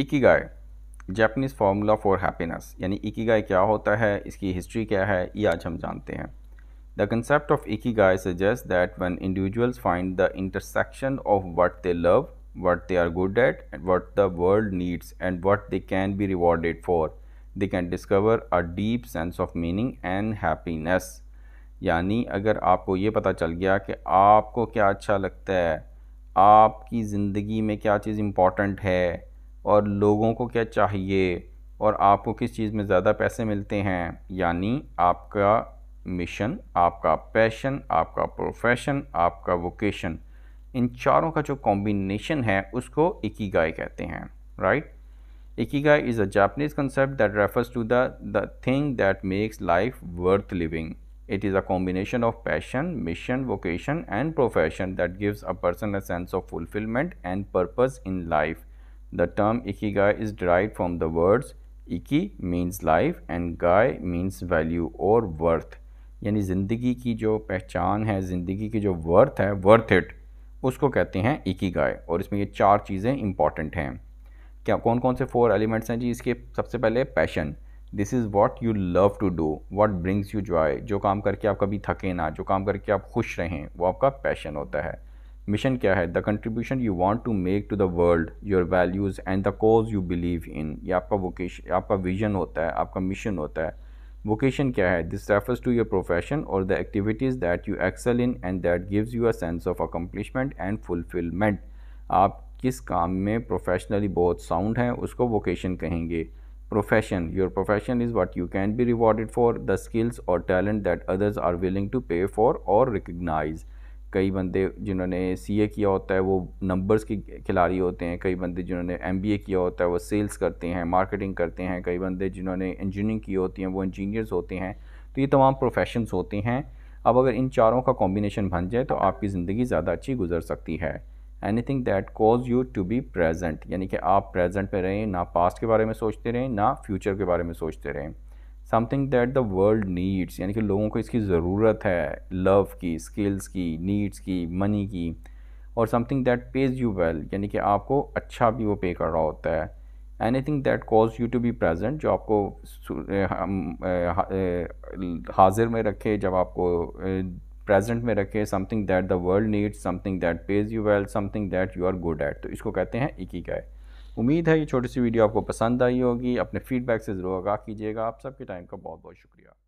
इकीगाय Japanese formula for happiness यानी ikigai क्या होता है इसकी हिस्ट्री क्या है ये आज हम जानते हैं the concept of ikigai suggest that one individuals find the intersection of what they love what they are good at and what the world needs and what they can be rewarded for they can discover a deep sense of meaning and happiness यानी अगर आपको ये पता चल गया कि आपको क्या अच्छा लगता है आपकी ज़िंदगी में क्या चीज़ इम्पॉर्टेंट है और लोगों को क्या चाहिए और आपको किस चीज़ में ज़्यादा पैसे मिलते हैं यानी आपका मिशन आपका पैशन आपका प्रोफेशन आपका वोकेशन इन चारों का जो कॉम्बिनेशन है उसको गाय कहते हैं राइट गाय is a Japanese concept that refers to the the thing that makes life worth living it is a combination of passion mission vocation and profession that gives a person a sense of fulfilment and purpose in life The term ikigai is derived from the words iki means life and gai means value or worth. यानी ज़िंदगी की जो पहचान है ज़िंदगी की जो worth है वर्थ इट उसको कहते हैं इकी गाय और इसमें ये चार चीज़ें इंपॉर्टेंट हैं क्या कौन कौन से फोर एलिमेंट्स हैं जी इसके सबसे पहले passion this is what you love to do what brings you joy जो काम करके आप कभी थके ना जो काम करके आप खुश रहें वो आपका पैशन होता है मिशन क्या है the contribution you want to make to the world your values and the cause you believe in ये आपका वोकेशन आपका विजन होता है आपका मिशन होता है वोकेशन क्या है this refers to your profession और the activities that you excel in and that gives you a sense of accomplishment and fulfilment आप किस काम में प्रोफेशनली बहुत साउंड हैं उसको वोकेशन कहेंगे profession your profession is what you can be rewarded for the skills और talent that others are willing to pay for और रिकगनाइज़ कई बंदे जिन्होंने ए किया होता है वो नंबर्स के खिलाड़ी होते हैं कई बंदे जिन्होंने ए किया होता है वो सेल्स करते हैं मार्केटिंग करते हैं कई बंदे जिन्होंने इंजीनियरिंग की होती हैं वो इंजीनियर्स होते हैं तो ये तमाम प्रोफेशंस होते हैं अब अगर इन चारों का कॉम्बिनेशन बन जाए तो आपकी ज़िंदगी ज़्यादा अच्छी गुजर सकती है anything that cause you to be present यानी कि आप प्रेजेंट में रहें ना पास्ट के बारे में सोचते रहें ना फ्यूचर के बारे में सोचते रहें something that the world needs यानी कि लोगों को इसकी ज़रूरत है लव की स्किल्स की नीड्स की मनी की और something that pays you well यानी कि आपको अच्छा भी वो पे कर रहा होता है anything that cause you to be present जो आपको हाजिर में रखे जब आपको प्रेजेंट में रखे something that the world needs something that pays you well something that you are good at तो इसको कहते हैं इकी गाय उम्मीद है ये छोटी सी वीडियो आपको पसंद आई होगी अपने फीडबैक से ज़रूर आगाह कीजिएगा आप सबके टाइम का बहुत बहुत शुक्रिया